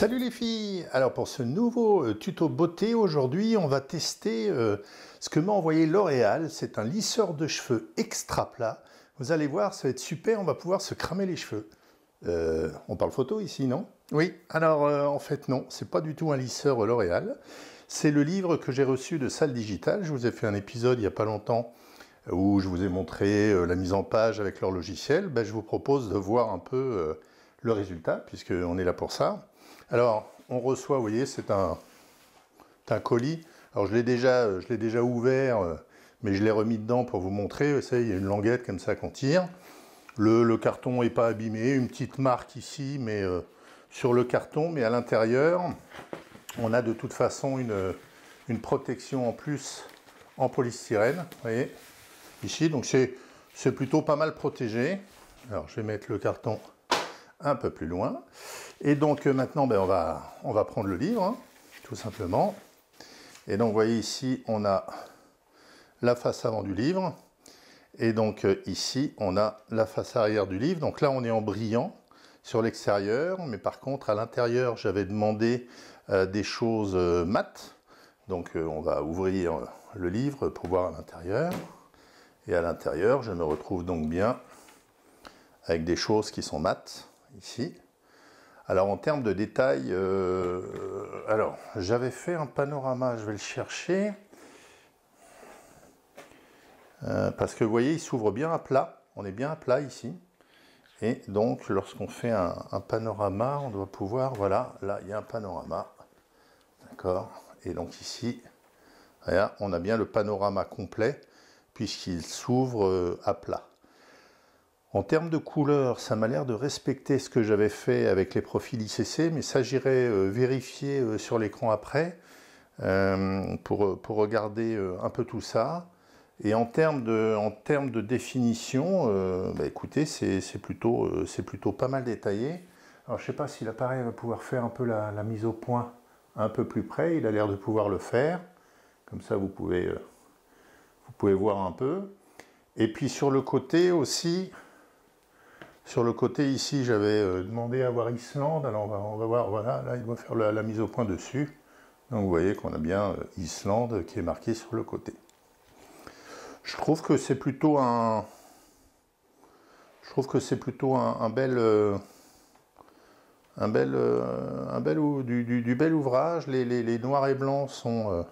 Salut les filles Alors pour ce nouveau euh, tuto beauté, aujourd'hui on va tester euh, ce que m'a envoyé L'Oréal. C'est un lisseur de cheveux extra plat. Vous allez voir, ça va être super, on va pouvoir se cramer les cheveux. Euh, on parle photo ici, non Oui, alors en fait non, c'est pas du tout un lisseur L'Oréal. C'est le livre que j'ai reçu de Salle Digital. Je vous ai fait un épisode il n'y a pas longtemps où je vous ai montré la mise en page avec leur logiciel. Ben, je vous propose de voir un peu le résultat, puisqu'on est là pour ça. Alors, on reçoit, vous voyez, c'est un, colis. Alors, je l'ai déjà, ouvert, euh, mais je l'ai remis dedans pour vous montrer. Vous savez, il y a une languette comme ça qu'on tire. Le, carton n'est pas abîmé, une petite marque ici, mais euh, sur le carton. Mais à l'intérieur, on a de toute façon une, euh, une protection en plus en polystyrène. Vous voyez, ici. Donc, c'est plutôt pas mal protégé. Alors, je vais mettre le carton un peu plus loin. Et donc euh, maintenant, ben, on, va, prendre le livre, hein, tout simplement. Et donc, vous voyez ici, on a la face avant du livre. Et donc euh, ici, on a la face arrière du livre. Donc là, on est en brillant sur l'extérieur. Mais par contre, à l'intérieur, j'avais demandé euh, des choses mat. mates. Donc on va ouvrir le livre pour voir à l'intérieur. Et à l'intérieur, je me retrouve donc bien avec des choses qui sont mates, ici. Alors en termes de détails, euh, alors j'avais fait un panorama, je vais le chercher. Euh, parce que vous voyez, il s'ouvre bien à plat. On est bien à plat ici. Et donc, lorsqu'on fait un, panorama, on doit pouvoir... Voilà, là, il y a un panorama. D'accord Et donc ici, on a bien le panorama complet, puisqu'il s'ouvre euh, à plat. En termes de couleur, ça m'a l'air de respecter ce que j'avais fait avec les profils ICC, mais ça j'irai euh, vérifier euh, sur l'écran après euh, pour, regarder un peu tout ça. Et en termes de, en termes de définition, bah, écoutez, c'est plutôt, plutôt pas mal détaillé. Alors je ne sais pas si l'appareil va pouvoir faire un peu la, mise au point un peu plus près, il a l'air de pouvoir le faire. Comme ça vous pouvez, vous pouvez voir un peu. Et puis sur le côté aussi, sur le côté ici, j'avais euh, demandé à voir Islande. Alors on va, voir, voilà, là il doit faire la, mise au point dessus. Donc vous voyez qu'on a bien euh, Islande qui est marqué sur le côté. Je trouve que c'est plutôt un... Je trouve que c'est plutôt un, bel... un bel, euh, un bel du, du, bel ouvrage. Les, noirs et blancs sont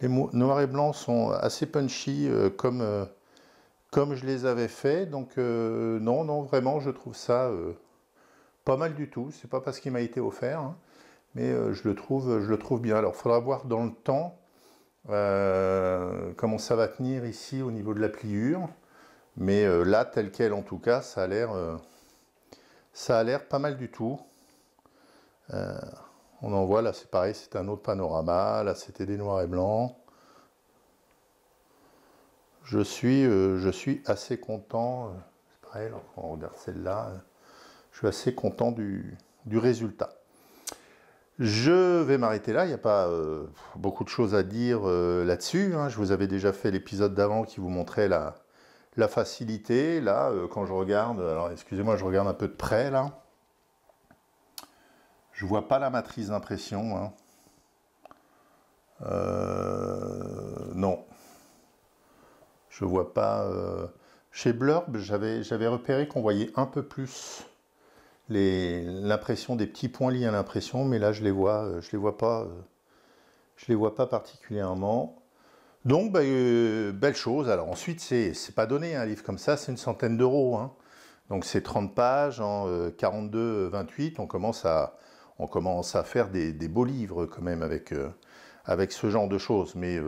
les noirs et blancs sont assez punchy comme comme je les avais fait. Donc euh, non, non, vraiment, je trouve ça euh, pas mal du tout. C'est pas parce qu'il m'a été offert, hein. mais euh, je, le trouve, je le trouve bien. Alors, il faudra voir dans le temps comment ça va tenir ici au niveau de la pliure. Mais là, tel quel, en tout cas, ça a l'air, ça a l'air pas mal du tout. on en voit là, c'est pareil, c'est un autre panorama. Là, c'était des noirs et blancs je suis, euh, je suis assez content, euh, pareil, on regarde celle-là, euh, je suis assez content du, du résultat. Je vais m'arrêter là, il n'y a pas beaucoup de choses à dire là-dessus. Hein. Je vous avais déjà fait l'épisode d'avant qui vous montrait la, la facilité. Là, quand je regarde, alors excusez-moi, je regarde un peu de près là. Je vois pas la matrice d'impression. Hein. Euh, je vois pas... Euh, chez Blurb, j'avais repéré qu'on voyait un peu plus l'impression des petits points liés à l'impression, mais là je les vois, euh, je les vois pas, euh, je les vois pas particulièrement. Donc bah, belle chose. Alors ensuite c'est pas donné hein, un livre comme ça, c'est une centaine d'euros. Hein. Donc c'est 30 pages en 42-28. On commence à on commence à faire des, beaux livres quand même avec avec ce genre de choses. Mais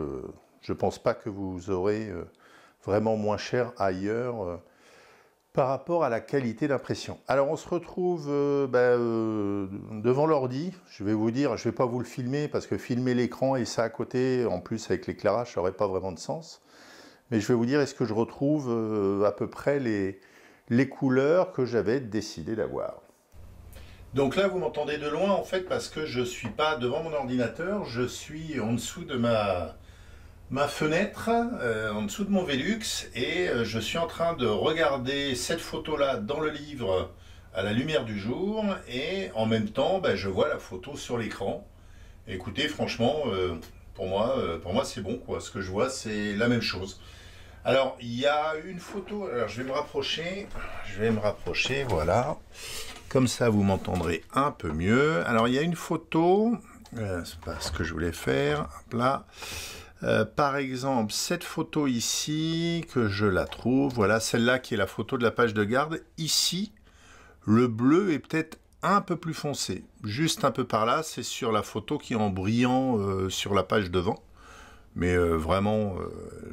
je pense pas que vous aurez vraiment moins cher ailleurs euh, par rapport à la qualité d'impression. Alors on se retrouve euh, ben, euh, devant l'ordi, je vais vous dire, je ne vais pas vous le filmer parce que filmer l'écran et ça à côté, en plus avec l'éclairage, ça n'aurait pas vraiment de sens. Mais je vais vous dire, est-ce que je retrouve à peu près les, les couleurs que j'avais décidé d'avoir. Donc là, vous m'entendez de loin, en fait, parce que je ne suis pas devant mon ordinateur, je suis en dessous de ma, ma fenêtre euh, en dessous de mon Velux et euh, je suis en train de regarder cette photo là dans le livre à la lumière du jour et en même temps bah, je vois la photo sur l'écran. Écoutez franchement euh, pour moi, pour moi c'est bon quoi, ce que je vois c'est la même chose. Alors il y a une photo, alors je vais me rapprocher, je vais me rapprocher, voilà. Comme ça vous m'entendrez un peu mieux. Alors il y a une photo, c'est pas ce que je voulais faire, là. Euh, par exemple, cette photo ici, que je la trouve, voilà, celle-là qui est la photo de la page de garde, ici, le bleu est peut-être un peu plus foncé, juste un peu par là, c'est sur la photo qui est en brillant euh, sur la page devant. Mais euh, vraiment,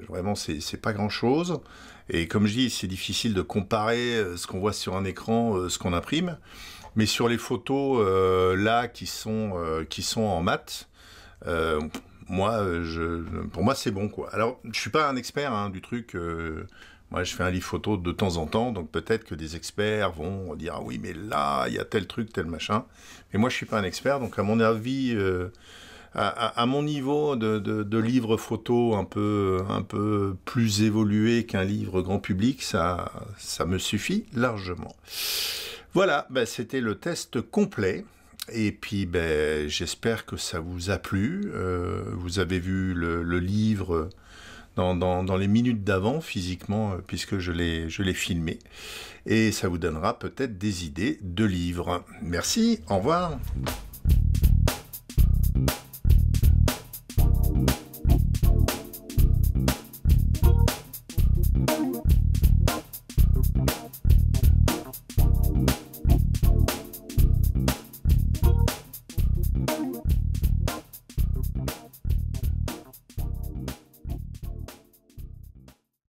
vraiment, c'est pas grand-chose. Et comme je dis, c'est difficile de comparer ce qu'on voit sur un écran, ce qu'on imprime. Mais sur les photos là qui sont, qui sont en maths, moi, euh, je, pour moi, c'est bon, quoi. Alors, je suis pas un expert hein, du truc. Euh, moi, je fais un livre photo de temps en temps, donc peut-être que des experts vont dire ah oui, mais là, il y a tel truc, tel machin. Mais moi, je suis pas un expert, donc à mon avis, euh, à, mon niveau de, de, de, livre photo un peu, un peu plus évolué qu'un livre grand public, ça, ça me suffit largement. Voilà, ben, c'était le test complet. Et puis, ben, j'espère que ça vous a plu. Euh, vous avez vu le, livre dans, dans, les minutes d'avant, physiquement, euh, puisque je l'ai filmé. Et ça vous donnera peut-être des idées de livres. Merci, au revoir.